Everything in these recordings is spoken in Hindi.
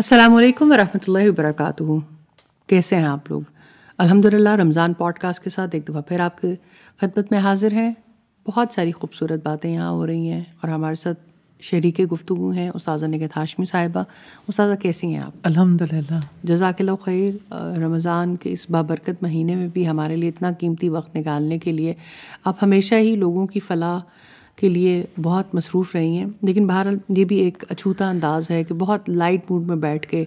अस्सलाम वालेकुम वरहमतुल्लाहि वबरकातुहू कैसे हैं आप लोग अल्हम्दुलिल्लाह रमज़ान पॉडकास्ट के साथ एक दफ़ा फिर आपके खदमत में हाज़िर हैं बहुत सारी खूबसूरत बातें यहाँ हो रही हैं और हमारे साथ शरीक गुफ्तु हैं उसाजा निगत हाशमी साहिबा उसाजा कैसी हैं आप अल्हम्दुलिल्लाह जजाकिल्ला खैर रमज़ान के इस बाबरकत महीने में भी हमारे लिए इतना कीमती वक्त निकालने के लिए आप हमेशा ही लोगों की फ़लाह के लिए बहुत मसरूफ़ रही हैं लेकिन बहरहाल ये भी एक अछूता अंदाज़ है कि बहुत लाइट मूड में बैठ के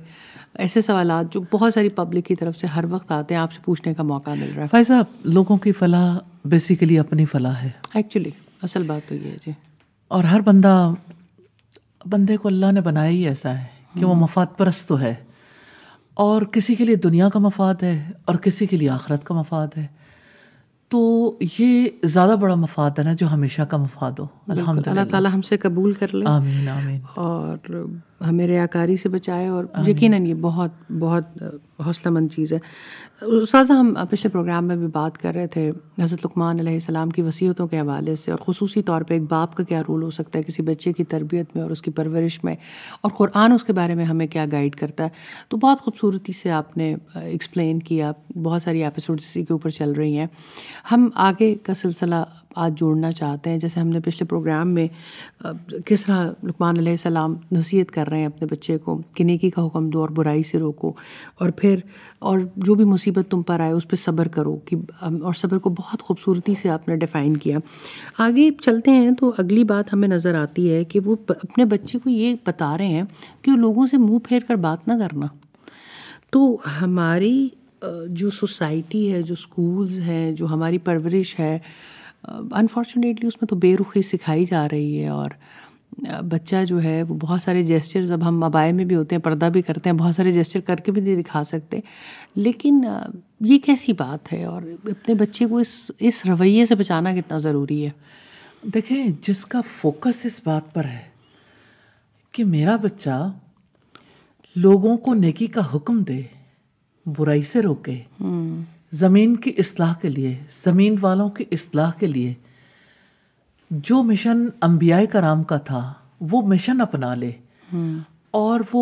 ऐसे सवाल जो बहुत सारी पब्लिक की तरफ से हर वक्त आते हैं आपसे पूछने का मौका मिल रहा है भाई साहब लोगों की फलाह बेसिकली अपनी फलाह है एक्चुअली असल बात तो ये है जी और हर बंदा बंदे को अल्लाह ने बनाया ही ऐसा है कि वो हम्म। मफाद परस्त तो है और किसी के लिए दुनिया का मफाद है और किसी के लिए आखरत का मफाद है तो ये ज़्यादा बड़ा मफाद है ना जो हमेशा का मफाद हो अल्लाह ताला हमसे कबूल कर ले आमीन आमीन और हमें रियाकारी से बचाए और यकीनन ये बहुत बहुत हौसलामंद चीज़ है उसाजा हम पिछले प्रोग्राम में भी बात कर रहे थे हज़रत लकमान सलाम की वसीयतों के हवाले से और खसूसी तौर पे एक बाप का क्या रोल हो सकता है किसी बच्चे की तरबियत में और उसकी परवरिश में और क़ुरान उसके बारे में हमें क्या गाइड करता है तो बहुत खूबसूरती से आपने एक्सप्लेन किया बहुत सारी एपिसोड्स इसी के ऊपर चल रही हैं हम आगे का सिलसिला आज जोड़ना चाहते हैं जैसे हमने पिछले प्रोग्राम में किस तरह लुकमान सलाम नसीहत कर रहे हैं अपने बच्चे को कि नेकी का हुक्म दो और बुराई से रोको और फिर और जो भी मुसीबत तुम पर आए उस पर सब्र करो कि और सब्र को बहुत खूबसूरती से आपने डिफ़ाइन किया आगे चलते हैं तो अगली बात हमें नज़र आती है कि वो अपने बच्चे को ये बता रहे हैं कि लोगों से मुँह फेर कर बात ना करना तो हमारी जो सोसाइटी है जो स्कूल्स हैं जो हमारी परवरिश है अनफॉर्चुनेटली उसमें तो बेरुखी सिखाई जा रही है और बच्चा जो है वो बहुत सारे जेस्चर जब हम अबाए में भी होते हैं पर्दा भी करते हैं बहुत सारे जेस्चर करके भी नहीं दिखा सकते लेकिन ये कैसी बात है और अपने बच्चे को इस इस रवैये से बचाना कितना ज़रूरी है देखें जिसका फोकस इस बात पर है कि मेरा बच्चा लोगों को नेकी का हुक्म दे बुराई से रोके हम्म। ज़मीन की असलाह के लिए ज़मीन वालों की असलाह के लिए जो मिशन अम्बिया कराम का था वो मिशन अपना ले हम्म। और वो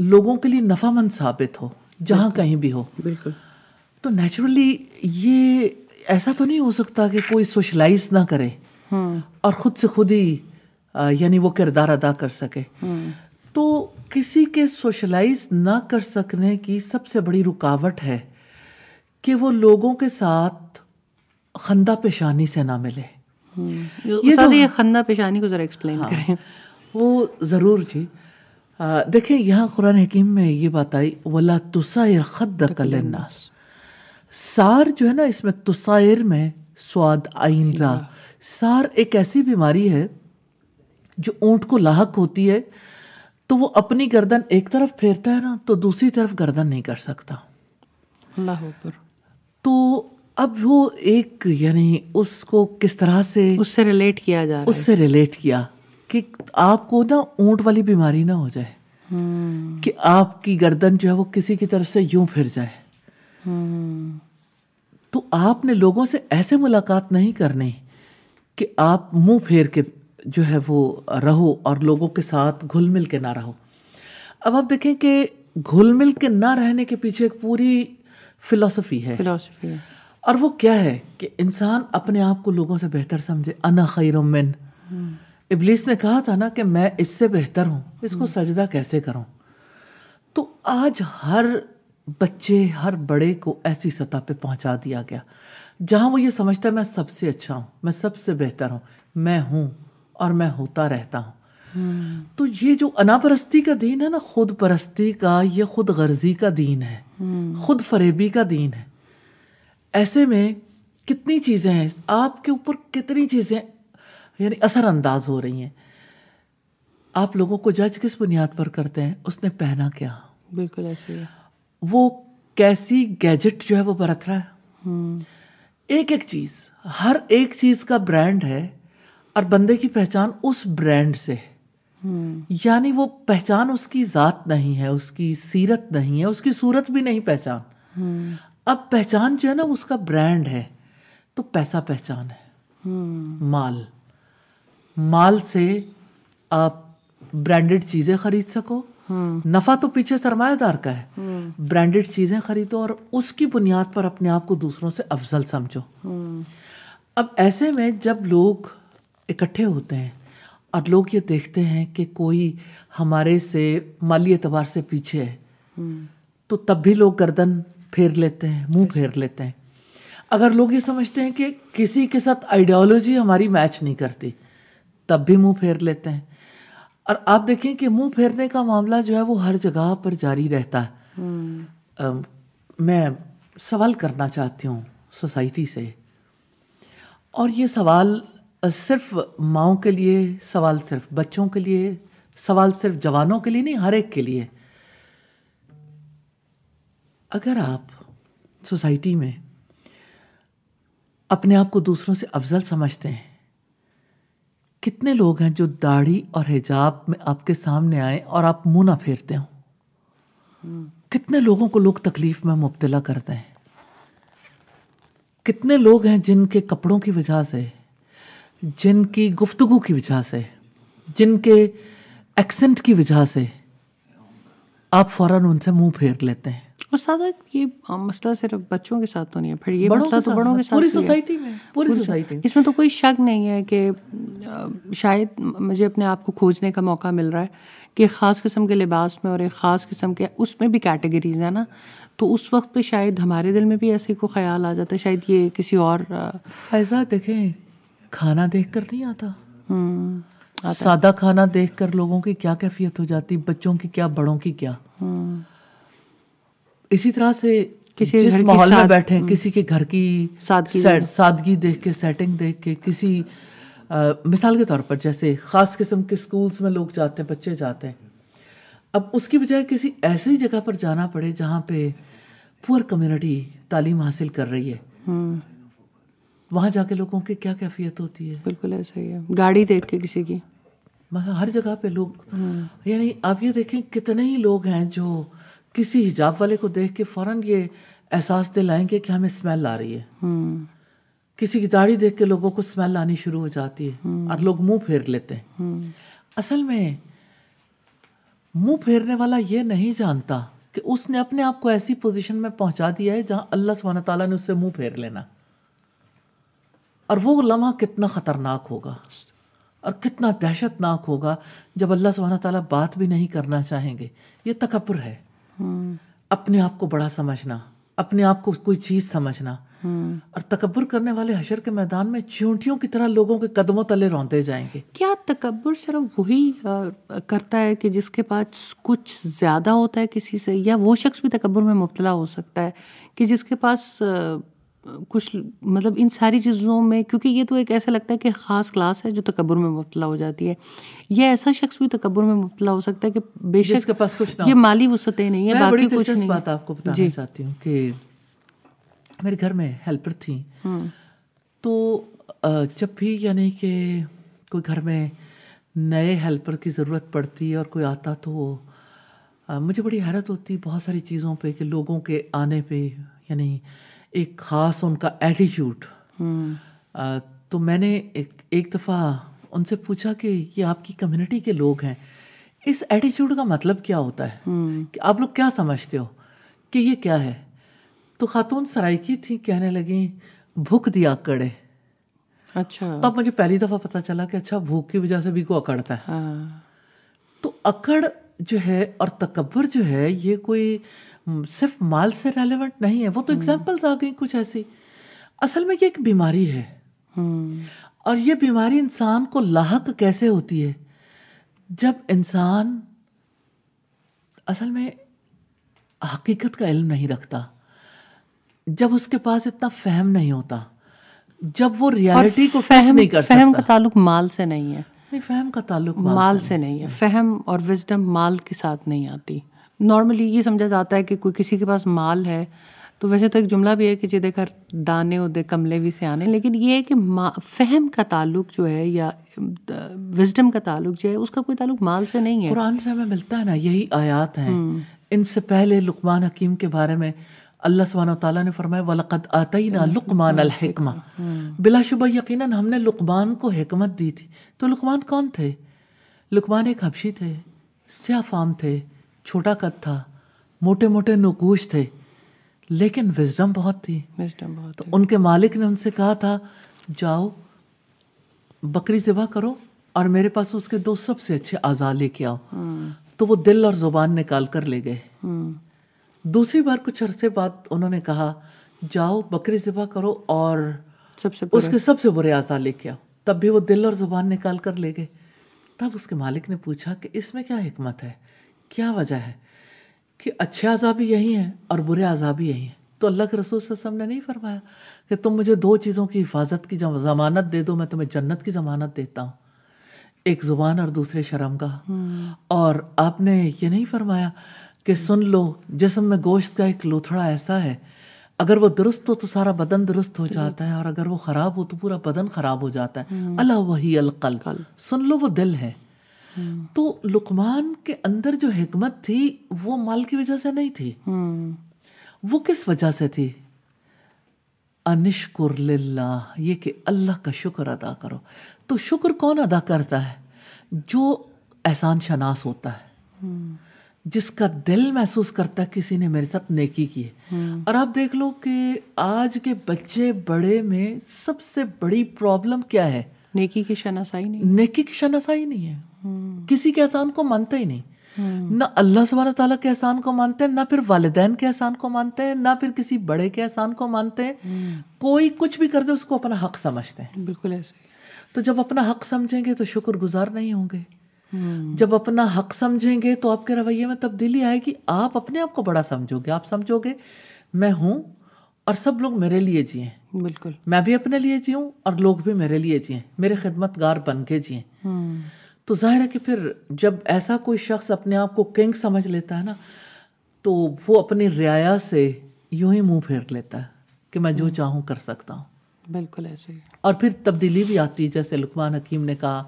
लोगों के लिए नफामंद साबित हो जहाँ कहीं भी हो बिल्कुल तो नेचुरली ये ऐसा तो नहीं हो सकता कि कोई सोशलाइज ना करे हम्म। और ख़ुद से खुद ही यानी वो किरदार अदा कर सके हम्म। तो किसी के सोशलाइज ना कर सकने की सबसे बड़ी रुकावट है कि वो लोगों के साथ खंदा पेशानी से ना मिले हम्म। ये तो ये खंदा पेशानी को ज़रा एक्सप्लेन हाँ, करें वो ज़रूर जी देखिए यहाँ कुरान हकीम में ये बात आई वला तुसायर खद कलनास सार जो है ना इसमें तुसायर में स्वाद आइन रा हाँ। सार एक ऐसी बीमारी है जो ऊँट को लाक होती है तो वो अपनी गर्दन एक तरफ फेरता है ना तो दूसरी तरफ गर्दन नहीं कर सकता तो अब वो एक यानी उसको किस तरह से उससे रिलेट किया जा रहा उससे रिलेट किया कि आपको ना ऊंट वाली बीमारी ना हो जाए हम्म। कि आपकी गर्दन जो है वो किसी की तरफ से यूं फिर जाए हम्म। तो आपने लोगों से ऐसे मुलाकात नहीं करनी कि आप मुंह फेर के जो है वो रहो और लोगों के साथ घुल मिल के ना रहो अब आप देखें कि घुल मिल के ना रहने के पीछे एक पूरी फिलोसफी है फिलोसफी है और वो क्या है कि इंसान अपने आप को लोगों से बेहतर समझे अना खैरमिन हम्म। इबलीस ने कहा था ना कि मैं इससे बेहतर हूँ इसको हम्म। सजदा कैसे करूँ तो आज हर बच्चे हर बड़े को ऐसी सतह पे पहुंचा दिया गया जहाँ वो ये समझता है मैं सबसे अच्छा हूँ मैं सबसे बेहतर हूँ मैं हूँ और मैं होता रहता हूँ तो ये जो अनापरस्ती का दीन है ना खुद परस्ती का ये खुद गर्जी का दीन है खुद फरेबी का दीन है ऐसे में कितनी चीज़ें हैं आपके ऊपर कितनी चीज़ें यानी असरअंदाज हो रही हैं आप लोगों को जज किस बुनियाद पर करते हैं उसने पहना क्या बिल्कुल ऐसे वो कैसी गैजेट जो है वो बरत रहा है एक एक चीज़ हर एक चीज़ का ब्रांड है और बंदे की पहचान उस ब्रांड से है हम्म। यानी वो पहचान उसकी जात नहीं है उसकी सीरत नहीं है उसकी सूरत भी नहीं पहचान हम्म। अब पहचान जो है ना उसका ब्रांड है तो पैसा पहचान है हम्म। माल माल से आप ब्रांडेड चीजें खरीद सको नफा तो पीछे सरमायादार का है ब्रांडेड चीजें खरीदो और उसकी बुनियाद पर अपने आप को दूसरों से अफजल समझो अब ऐसे में जब लोग इकट्ठे होते हैं और लोग ये देखते हैं कि कोई हमारे से माली एतबार से पीछे है तो तब भी लोग गर्दन फेर लेते हैं मुंह फेर लेते हैं अगर लोग ये समझते हैं कि किसी के साथ आइडियोलॉजी हमारी मैच नहीं करती तब भी मुंह फेर लेते हैं और आप देखें कि मुंह फेरने का मामला जो है वो हर जगह पर जारी रहता है आ, मैं सवाल करना चाहती हूँ सोसाइटी से और ये सवाल सिर्फ माओ के लिए सवाल सिर्फ बच्चों के लिए सवाल सिर्फ जवानों के लिए नहीं हर एक के लिए अगर आप सोसाइटी में अपने आप को दूसरों से अफजल समझते हैं कितने लोग हैं जो दाढ़ी और हिजाब में आपके सामने आए और आप मुंह ना फेरते हो कितने लोगों को लोग तकलीफ में मुबतला करते हैं कितने लोग हैं जिनके कपड़ों की वजह से जिनकी गुफ्तगु की वजह से जिनके एक्सेंट की वजह से आप फ़ौर उनसे मुंह फेर लेते हैं और सादा ये मसला सिर्फ बच्चों के साथ तो नहीं है फिर ये मसला तो बड़ों के साथ पूरी सोसाइटी में पूरी सोसाइटी इसमें तो कोई शक नहीं है कि शायद मुझे अपने आप को खोजने का मौका मिल रहा है कि ख़ास किस्म के लिबास में और एक ख़ास किस्म के उसमें भी कैटेगरीज है ना तो उस वक्त पे शायद हमारे दिल में भी ऐसे को ख्याल आ जाता है शायद ये किसी और फैज़ा देखें खाना देख कर नहीं आता हम्म, सादा खाना देख कर लोगों की क्या कैफियत हो जाती बच्चों की क्या बड़ों की क्या हम्म। इसी तरह से किसी जिस माहौल में बैठे हम्म। किसी के घर की सादगी, सादगी देख के सेटिंग देख के किसी आ, मिसाल के तौर पर जैसे ख़ास किस्म के स्कूल्स में लोग जाते हैं बच्चे जाते हैं अब उसकी बजाय किसी ऐसी जगह पर जाना पड़े जहाँ पे पुअर कम्युनिटी तालीम हासिल कर रही है वहाँ जाके लोगों की क्या कैफियत होती है बिल्कुल ऐसा ही है गाड़ी देख के किसी की मतलब हर जगह पे लोग हम्म। यानी आप ये देखें कितने ही लोग हैं जो किसी हिजाब वाले को देख के फौरन ये एहसास दिलाएंगे कि हमें स्मेल आ रही है हम्म। किसी की दाढ़ी देख के लोगों को स्मेल आनी शुरू हो जाती है हम्म। और लोग मुंह फेर लेते हैं असल में मुंह फेरने वाला ये नहीं जानता कि उसने अपने आप को ऐसी पोजीशन में पहुंचा दिया है जहां अल्लाह सुबहाना ताला ने उससे मुंह फेर लेना और वो लम्हा कितना ख़तरनाक होगा और कितना दहशतनाक होगा जब अल्लाह सुबहाना ताला बात भी नहीं करना चाहेंगे ये तकबर है अपने आप को बड़ा समझना अपने आप को कोई चीज़ समझना और तकबर करने वाले हशर के मैदान में चूंटियों की तरह लोगों के कदमों तले रौंदे जाएंगे क्या तकबर सिर्फ वही करता है कि जिसके पास कुछ ज़्यादा होता है किसी से या वो शख्स भी तकबर में मुबतला हो सकता है कि जिसके पास कुछ मतलब इन सारी चीज़ों में क्योंकि ये तो एक ऐसा लगता है कि ख़ास क्लास है जो तकबर में मुबला हो जाती है या ऐसा शख्स भी तकबर में मुबला हो सकता है कि बेशक पास कुछ ना ये माली वसतें नहीं है बाकी कुछ नहीं बात आपको बताना चाहती हूँ कि मेरे घर में हेल्पर थी हम्म। तो जब भी यानी कि कोई घर में नए हेल्पर की ज़रूरत पड़ती है और कोई आता तो मुझे बड़ी हैरत होती बहुत सारी चीज़ों पर कि लोगों के आने पर यानी एक ख़ास उनका एटीट्यूड हम्म। तो मैंने एक एक दफ़ा उनसे पूछा कि ये आपकी कम्युनिटी के लोग हैं इस एटीट्यूड का मतलब क्या होता है हम्म। कि आप लोग क्या समझते हो कि ये क्या है तो खातून सराइकी थी कहने लगी भूख दिया कड़े अच्छा तब मुझे पहली दफ़ा पता चला कि अच्छा भूख की वजह से भी को अकड़ता है हाँ। तो अकड़ जो है और तकबर जो है ये कोई सिर्फ माल से रेलेवेंट नहीं है वो तो एग्जाम्पल्स हम्म। आ गई कुछ ऐसी असल में ये एक बीमारी है हम्म। और ये बीमारी इंसान को लाहक कैसे होती है जब इंसान असल में हकीकत का इल्म नहीं रखता जब उसके पास इतना फहम नहीं होता जब वो रियलिटी को फहम नहीं कर फहम सकता। का ताल्लुक माल से नहीं है नहीं फहम का ताल्लुक माल, माल से नहीं है फहम और विजडम माल के साथ नहीं आती नॉर्मली ये समझा जाता है कि कोई किसी के पास माल है तो वैसे तो एक जुमला भी है कि जिदे कर दाने उदे कमले भी से आने लेकिन ये है कि फहम का ताल्लुक जो है या विजडम का ताल्लुक जो है उसका कोई ताल्लुक माल से नहीं है कुरान से हमें मिलता है ना यही आयात है हम्म। इनसे पहले लुकमान हकीम के बारे में अल्लाह सुबहान ने फरमाया वलक़त आतना लुकमान अलहकमा बिलाशुबा यकीन हमने लुकमान को हमत दी थी तो लुकमान कौन थे लुकमान एक हबशी थे स्याफाम थे छोटा कद था मोटे मोटे नकूश थे लेकिन विजडम बहुत थी विजडम बहुत तो उनके मालिक ने उनसे कहा था जाओ बकरी ज़िबा करो और मेरे पास उसके दो सबसे अच्छे आज़ा लेके आओ हम्म। तो वो दिल और ज़ुबान निकाल कर ले गए हम्म। दूसरी बार कुछ अरसे बाद उन्होंने कहा जाओ बकरी जबा करो और सबसे उसके सबसे बुरे आज़ा लेके आओ तब भी वो दिल और ज़ुबान निकाल कर ले गए तब उसके मालिक ने पूछा कि इसमें क्या हमत है क्या वजह है कि अच्छे आज़ा भी यही हैं और बुरे आज़ा भी यही हैं तो अल्लाह के रसूल सब ने नहीं फरमाया कि तुम मुझे दो चीज़ों की हिफाजत की ज़मानत दे दो मैं तुम्हें जन्नत की ज़मानत देता हूँ एक ज़ुबान और दूसरे शर्म का हम्म। और आपने ये नहीं फरमाया कि सुन लो जिसम में गोश्त का एक लोथड़ा ऐसा है अगर वो दुरुस्त हो तो सारा बदन दुरुस्त हो जाता है और अगर वो ख़राब हो तो पूरा बदन ख़राब हो जाता है हम्म। अला वही अलकल सुन लो वो दिल है हम्म। तो लुकमान के अंदर जो हमत थी वो माल की वजह से नहीं थी हम्म। वो किस वजह से थी अनिश्कुर ये कि अल्लाह का शुक्र अदा करो तो शुक्र कौन अदा करता है जो एहसान शनास होता है जिसका दिल महसूस करता है किसी ने मेरे साथ नेकी की है हम्म। और आप देख लो कि आज के बच्चे बड़े में सबसे बड़ी प्रॉब्लम क्या है नेकी की शनासाई नहीं नेकी की शनासाई नहीं है हम्म। किसी के एहसान को मानता ही नहीं हम्म। ना अल्लाह सुबहाना तला के एहसान को मानते हैं ना फिर वालदेन के एहसान को मानते हैं ना फिर किसी बड़े के एहसान को मानते हैं कोई कुछ भी कर दे उसको अपना हक समझते हैं बिल्कुल ऐसे तो जब अपना हक समझेंगे तो शुक्रगुजार नहीं होंगे हम्म। जब अपना हक समझेंगे तो आपके रवैये में तब्दीली आएगी आप अपने आप को बड़ा समझोगे आप समझोगे मैं हूँ और सब लोग मेरे लिए जिए बिल्कुल मैं भी अपने लिए जी और लोग भी मेरे लिए जिए मेरे खिदमतगार बन के जिए हम्म। तो जाहिर है कि फिर जब ऐसा कोई शख्स अपने आप को किंग समझ लेता है ना तो वो अपनी रियाया से यूं ही मुंह फेर लेता है कि मैं जो हम्म। चाहूँ कर सकता हूँ बिल्कुल ऐसे और फिर तब्दीली भी आती है जैसे लुकमान हकीम ने कहा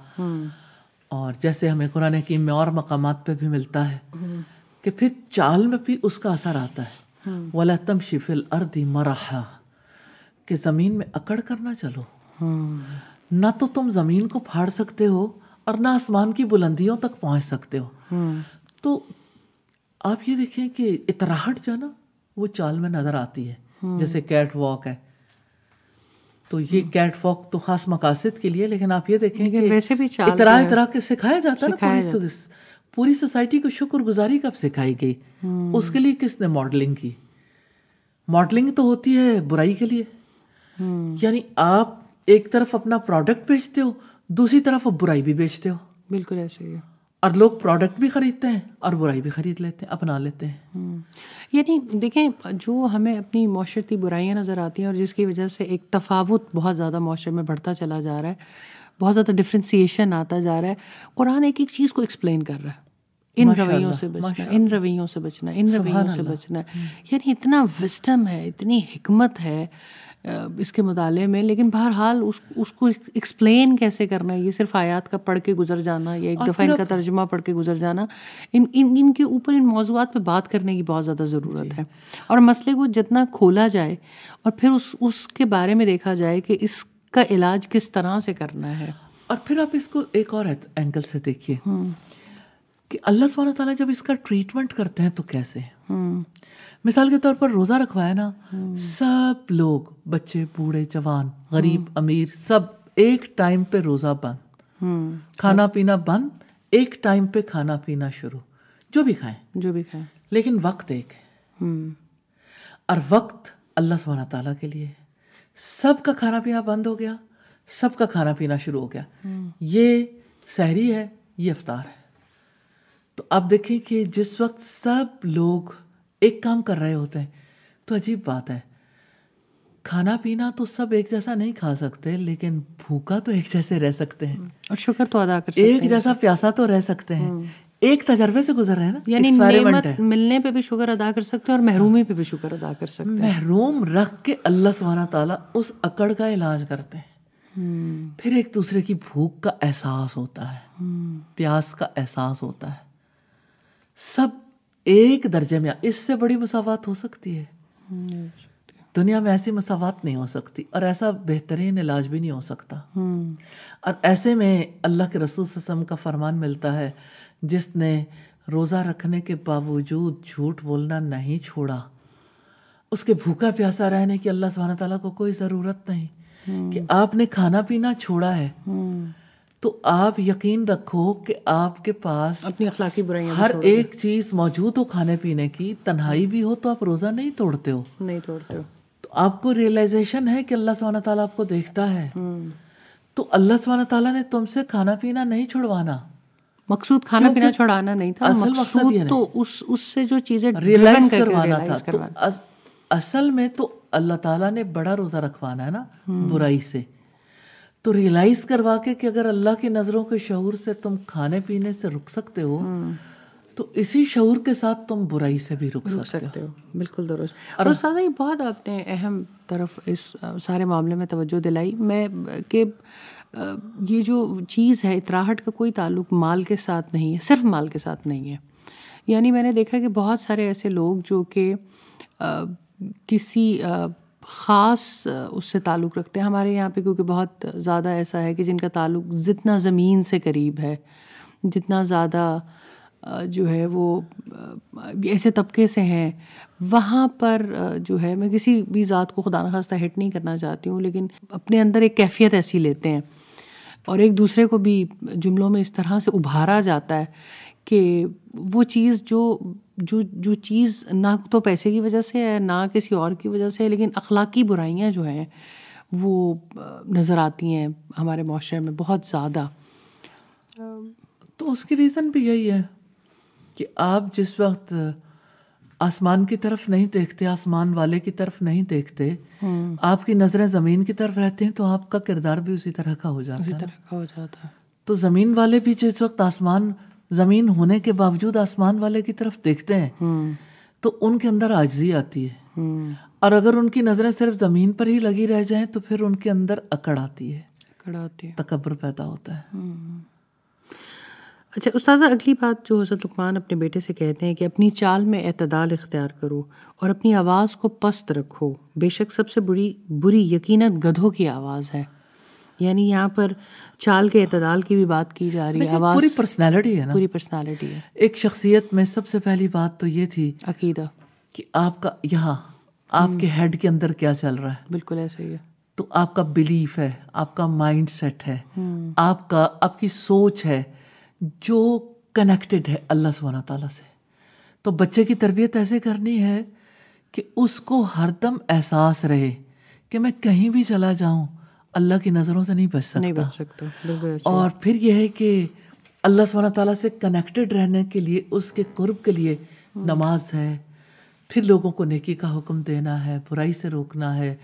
और जैसे हमें कुरान हकीम में और मकाम पर भी मिलता है कि फिर चाल में भी उसका असर आता है वाला तम शिफिल अर्दी मराहा कि ज़मीन में अकड़ कर ना चलो ना तो तुम ज़मीन को फाड़ सकते हो और ना आसमान की बुलंदियों तक पहुँच सकते हो तो आप ये देखें कि इतराहट जो है ना वो चाल में नज़र आती है जैसे कैट वॉक है तो ये कैट हम्म। वॉक तो खास मकासद के लिए लेकिन आप ये देखें कि वैसे भी इतरा तो इतरा के सिखाया जाता है ना पूरी पूरी सोसाइटी को शुक्रगुजारी कब सिखाई गई हम्म। उसके लिए किसने मॉडलिंग की मॉडलिंग तो होती है बुराई के लिए हम्म। यानी आप एक तरफ अपना प्रोडक्ट बेचते हो दूसरी तरफ बुराई भी बेचते हो बिल्कुल ऐसे ही और लोग प्रोडक्ट भी खरीदते हैं और बुराई भी खरीद लेते हैं अपना लेते हैं हम्म। यानी देखें जो हमें अपनी माशरती बुराइयाँ नज़र आती हैं और जिसकी वजह से एक तफावत बहुत ज़्यादा माशरे में बढ़ता चला जा रहा है बहुत ज़्यादा डिफ्रेंसीशन आता जा रहा है कुरान एक एक चीज़ को एक्सप्लेन कर रहा है इन रवैयों से बचना इन रवैयों से बचना इन रवैयों से बचना यानी इतना विस्टम है इतनी हमत है इसके मुताले में लेकिन बहरहाल उस उसको एक्सप्लेन कैसे करना है ये सिर्फ आयात का पढ़ के गुजर जाना या एक दफ़ा इनका तर्जमा पढ़ के गुजर जाना इन इन इनके ऊपर इन मौजूद पर बात करने की बहुत ज़्यादा ज़रूरत है और मसले को जितना खोला जाए और फिर उस उसके बारे में देखा जाए कि इसका इलाज किस तरह से करना है और फिर आप इसको एक और एंगल से देखिए हम्म। कि अल्लाह सुबहाना जब इसका ट्रीटमेंट करते हैं तो कैसे हम्म। मिसाल के तौर पर रोज़ा रखवाया ना हम्म। सब लोग बच्चे बूढ़े जवान गरीब हम्म। अमीर सब एक टाइम पे रोज़ा बंद हम्म। खाना पीना बंद एक टाइम पे खाना पीना शुरू जो भी खाएं जो भी खाएं लेकिन वक्त एक है और वक्त अल्लाह सुबह ताला के लिए सब का खाना पीना बंद हो गया सब का खाना पीना शुरू हो गया ये सहरी है ये अफ्तार है तो आप देखें कि जिस वक्त सब लोग एक काम कर रहे होते हैं तो अजीब बात है खाना पीना तो सब एक जैसा नहीं खा सकते लेकिन भूखा तो एक जैसे रह सकते हैं और शुक्र तो अदा कर सकते एक हैं जैसा प्यासा तो रह सकते हैं हम्म। एक तजर्बे से गुजर रहे हैं ना यानी नेमत मिलने पे भी शुक्र अदा कर सकते हैं और महरूमी पे भी शुक्र अदा कर सकते हैं महरूम रख के अल्लाह सुबहाना ताला उस अकड़ का इलाज करते हैं हम्म। फिर एक दूसरे की भूख का एहसास होता है हम्म। प्यास का एहसास होता है सब एक दर्जे में इससे बड़ी मसावत हो सकती है दुनिया में ऐसी मसावत नहीं हो सकती और ऐसा बेहतरीन इलाज भी नहीं हो सकता और ऐसे में अल्लाह के रसूल वसम का फरमान मिलता है जिसने रोज़ा रखने के बावजूद झूठ बोलना नहीं छोड़ा उसके भूखा प्यासा रहने की अल्लाह सुबहाना तला को कोई ज़रूरत नहीं कि आपने खाना पीना छोड़ा है तो आप यकीन रखो कि आपके पास अपनी अखलाकी बुराइयां हर एक चीज़ मौजूद हो खाने पीने की तन्हाई भी हो तो आप रोज़ा नहीं तोड़ते हो नहीं तोड़ते हो तो आपको रियलाइजेशन है कि अल्लाह सुबहाना ताला आपको देखता है हम्म। तो अल्लाह सुबहाना ताला ने तुमसे खाना पीना नहीं छुड़वाना मकसूद खाना पीना छुड़ाना नहीं था असल मकसूद तो उस उससे जो चीज़ें रियलाइज करवाना था तो असल में तो अल्लाह ताला ने बड़ा रोज़ा रखवाना है ना हम्म। बुराई से तो रियलाइज करवा के कि अगर अल्लाह की नज़रों के शहूर से तुम खाने पीने से रुक सकते हो तो इसी शहूर के साथ तुम बुराई से भी रुक, रुक सकते, सकते हो।, बिल्कुल दुरुस्त और उस ये बहुत आपने अहम तरफ इस सारे मामले में तवज्जो दिलाई मैं कि ये जो चीज़ है इतराहट का कोई ताल्लुक माल के साथ नहीं है सिर्फ माल के साथ नहीं है यानी मैंने देखा कि बहुत सारे ऐसे लोग जो कि किसी ख़ास उससे ताल्लुक़ रखते हैं हमारे यहाँ पे क्योंकि बहुत ज़्यादा ऐसा है कि जिनका ताल्लुक जितना ज़मीन से करीब है जितना ज़्यादा जो है वो ऐसे तबके से हैं वहाँ पर जो है मैं किसी भी ज़ात को खुदा खास्ता हिट नहीं करना चाहती हूँ लेकिन अपने अंदर एक कैफियत ऐसी लेते हैं और एक दूसरे को भी जुमलों में इस तरह से उभारा जाता है कि वो चीज़ जो जो जो चीज़ ना तो पैसे की वजह से है ना किसी और की वजह से है लेकिन अखलाकी बुराइयाँ जो हैं वो नज़र आती हैं हमारे माशरे में बहुत ज़्यादा तो उसकी रीज़न भी यही है कि आप जिस वक्त आसमान की तरफ नहीं देखते आसमान वाले की तरफ नहीं देखते हम्म। आपकी नज़रें ज़मीन की तरफ रहती हैं तो आपका किरदार भी उसी तरह का हो जाता है उसी तरह का हो जाता है तो ज़मीन वाले भी जिस वक्त आसमान ज़मीन होने के बावजूद आसमान वाले की तरफ देखते हैं हम्म। तो उनके अंदर आजी आती है हम्म। और अगर उनकी नज़रें सिर्फ ज़मीन पर ही लगी रह जाएं तो फिर उनके अंदर अकड़ आती है अकड़ आती है तकबर पैदा होता है हम्म। अच्छा उस्ताद अगली बात जो हजरत लुकमान अपने बेटे से कहते हैं कि अपनी चाल में अतदाल इख्तियार करो और अपनी आवाज़ को पस्त रखो बेशक सबसे बुरी बुरी यकीनत गधों की आवाज़ है यानी यहाँ पर चाल के अतदाल की भी बात की जा रही है आवाज़ पूरी पर्सनालिटी है ना पूरी पर्सनालिटी है एक शख्सियत में सबसे पहली बात तो ये थी अकीदा कि आपका यहाँ आपके हेड हम्म। के अंदर क्या चल रहा है बिल्कुल ऐसा ही है तो आपका बिलीफ है आपका माइंड सेट है हम्म। आपका आपकी सोच है जो कनेक्टेड है अल्लाह सुबहाना तला से तो बच्चे की तरबियत ऐसे करनी है कि उसको हरदम एहसास रहे कि मैं कहीं भी चला जाऊं अल्लाह की नज़रों से नहीं बच सकता नहीं बच सकता और फिर यह है कि अल्लाह सल्ला ताला से कनेक्टेड रहने के लिए उसके कुर्ब के लिए हम्म। नमाज है फिर लोगों को नेकी का हुक्म देना है बुराई से रोकना है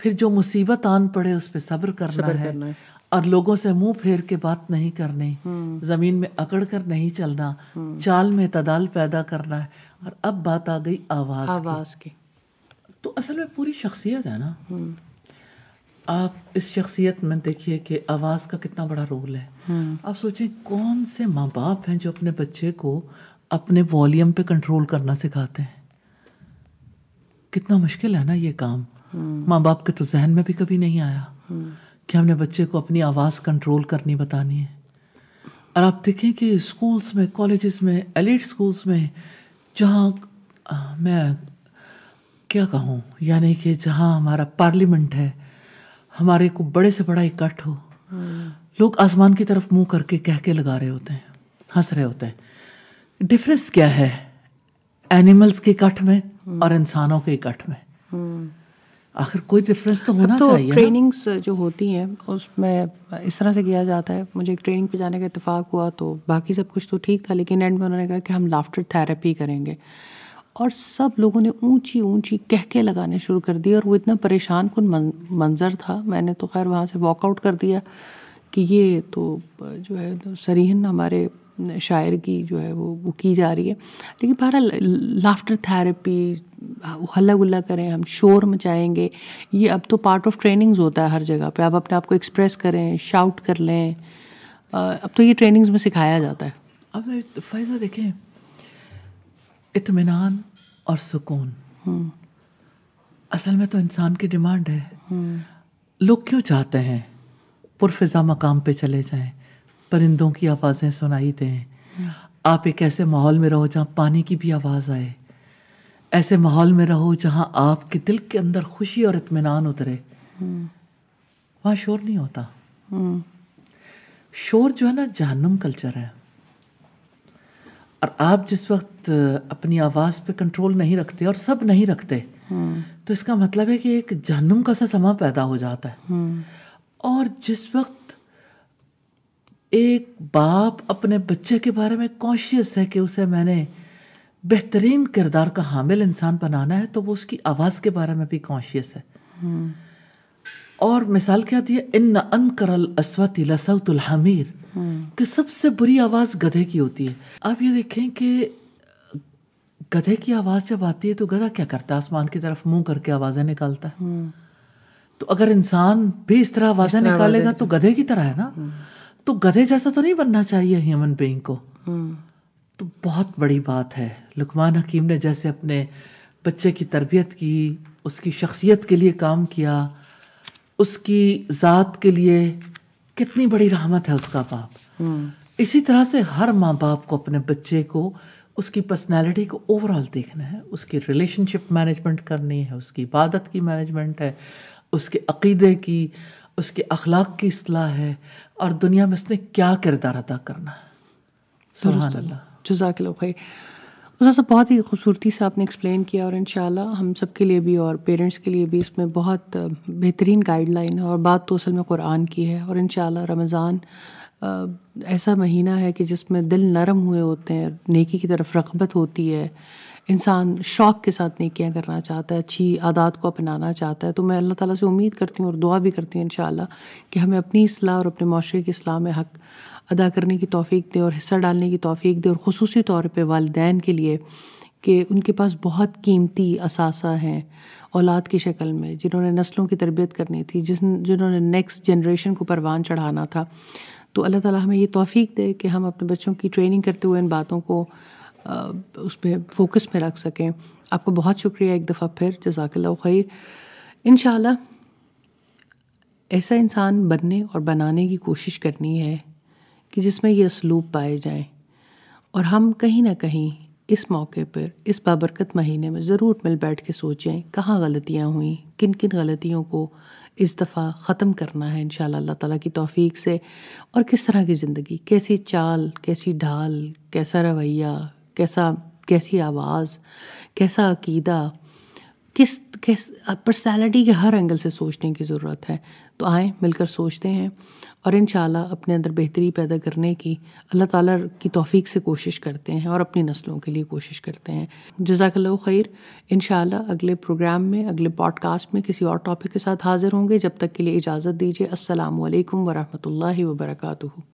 फिर जो मुसीबत आन पड़े उस पर सब्र करना, है, करना है और लोगों से मुंह फेर के बात नहीं करनी हम्म। ज़मीन में अकड़ कर नहीं चलना हम्म। चाल में तदाल पैदा करना है और अब बात आ गई आवाज़ आवाज़ की, की। तो असल में पूरी शख्सियत है ना आप इस शख्सियत में देखिए कि आवाज़ का कितना बड़ा रोल है हम्म। आप सोचें कौन से माँ बाप हैं जो अपने बच्चे को अपने वॉल्यूम पे कंट्रोल करना सिखाते हैं कितना मुश्किल है ना ये काम हम्म। माँ बाप के तो जहन में भी कभी नहीं आया हम्म। कि हमने बच्चे को अपनी आवाज़ कंट्रोल करनी बतानी है और आप देखें कि स्कूल्स में कॉलेजेस में एलिट स्कूल्स में जहाँ मैं क्या कहूँ यानी कि जहाँ हमारा पार्लियामेंट है हमारे को बड़े से बड़ा इकट्ठ हो लोग आसमान की तरफ मुंह करके कह के लगा रहे होते हैं हंस रहे होते हैं डिफरेंस क्या है एनिमल्स के इकट्ठ में और इंसानों के इकट्ठ में आखिर कोई डिफरेंस तो होना तो चाहिए ट्रेनिंग्स जो होती हैं उसमें इस तरह से किया जाता है मुझे एक ट्रेनिंग पे जाने का इतफाक हुआ तो बाकी सब कुछ तो ठीक था लेकिन एंड में उन्होंने कहा कि हम लाफ्टर थेरेपी करेंगे और सब लोगों ने ऊंची ऊंची कहके लगाने शुरू कर दिए और वो इतना परेशान कन मंज़र था मैंने तो खैर वहाँ से वॉकआउट कर दिया कि ये तो जो है सरीहन हमारे शायर की जो है वो वो की जा रही है लेकिन बहरा लाफ्टर थेरेपी हल्ला गुल्ला करें हम शोर मचाएंगे ये अब तो पार्ट ऑफ ट्रेनिंग्स होता है हर जगह पे आप अपने आप को एक्सप्रेस करें शाउट कर लें अब तो ये ट्रेनिंग्स में सिखाया जाता है अब तो तो फैसला देखें इतमान और सुकून हम्म। असल में तो इंसान की डिमांड है हम्म। लोग क्यों चाहते हैं पुरफिजा मकाम पे चले जाएं परिंदों की आवाज़ें सुनाई दें हम्म। आप एक ऐसे माहौल में रहो जहाँ पानी की भी आवाज़ आए ऐसे माहौल में रहो जहाँ आपके दिल के अंदर खुशी और इतमान उतरे वहाँ शोर नहीं होता शोर जो है ना जहनम कल्चर है और आप जिस वक्त अपनी आवाज़ पे कंट्रोल नहीं रखते और सब नहीं रखते तो इसका मतलब है कि एक जहनुम का सा समा पैदा हो जाता है और जिस वक्त एक बाप अपने बच्चे के बारे में कॉन्शियस है कि उसे मैंने बेहतरीन किरदार का हामिल इंसान बनाना है तो वो उसकी आवाज़ के बारे में भी कॉन्शियस है और मिसाल क्या आती है इन अनकरल अस्वत लसौतुल हमीर कि सबसे बुरी आवाज़ गधे की होती है आप ये देखें कि गधे की आवाज़ जब आती है तो गधा क्या करता है आसमान की तरफ मुंह करके आवाज़ें निकालता है हम्म। तो अगर इंसान भी इस तरह आवाज़ें निकालेगा तो गधे की तरह है ना हम्म। तो गधे जैसा तो नहीं बनना चाहिए ह्यूमन बींग को हम्म। तो बहुत बड़ी बात है लुकमान हकीम ने जैसे अपने बच्चे की तरबियत की उसकी शख्सियत के लिए काम किया उसकी ज़ात के लिए कितनी बड़ी रहमत है उसका बाप इसी तरह से हर माँ बाप को अपने बच्चे को उसकी पर्सनालिटी को ओवरऑल देखना है उसकी रिलेशनशिप मैनेजमेंट करनी है उसकी इबादत की मैनेजमेंट है उसके अकीदे की उसके अखलाक की असलाह है और दुनिया में उसने क्या किरदार अदा करना है सुबह जजाक खैर तो सब बहुत ही खूबसूरती से आपने एक्सप्लेन किया और इन हम सब के लिए भी और पेरेंट्स के लिए भी इसमें बहुत बेहतरीन गाइडलाइन है और बात तो असल में कुरान की है और इन रमज़ान ऐसा महीना है कि जिसमें दिल नरम हुए होते हैं नेकी की तरफ रगबत होती है इंसान शौक़ के साथ नेकियाँ करना चाहता है अच्छी आदात को अपनाना चाहता है तो मैं अल्लाह ताला से उम्मीद करती हूँ और दुआ भी करती हूँ इन कि हमें अपनी असलाह और अपने माशरे की असलाह में हक अदा करने की तोफ़ी दे और हिस्सा डालने की तोफ़ी दे और खसूस तौर पर वालदेन के लिए कि उनके पास बहुत कीमती असासा हैं औलाद की शक्ल में जिन्होंने नस्लों की तरबियत करनी थी जिस जिन्होंने नेक्स्ट जनरेशन को परवान चढ़ाना था तो अल्लाह ताला हमें ये तोफ़ी दे कि हम अपने बच्चों की ट्रेनिंग करते हुए इन बातों को उस पर फोकस में रख सकें आपका बहुत शुक्रिया एक दफ़ा फिर जजाकल्ला खैर इन ऐसा इंसान बनने और बनाने की कोशिश करनी है कि जिसमें ये असलूब पाए जाएं और हम कहीं ना कहीं इस मौके पर इस बाबरकत महीने में ज़रूर मिल बैठ के सोचें कहाँ गलतियाँ हुई किन किन गलतियों को इस दफ़ा ख़त्म करना है इन अल्लाह ताला की तौफीक से और किस तरह की ज़िंदगी कैसी चाल कैसी ढाल कैसा रवैया कैसा कैसी आवाज़ कैसा अकीदा किस किस पर्सनैलिटी के हर एंगल से सोचने की ज़रूरत है तो आए मिलकर सोचते हैं और इन अपने अंदर बेहतरी पैदा करने की अल्लाह ताला की तौफीक से कोशिश करते हैं और अपनी नस्लों के लिए कोशिश करते हैं जजाकल खैर इन अगले प्रोग्राम में अगले पॉडकास्ट में किसी और टॉपिक के साथ हाज़िर होंगे जब तक के लिए इजाज़त दीजिए असल वरहमल वर्का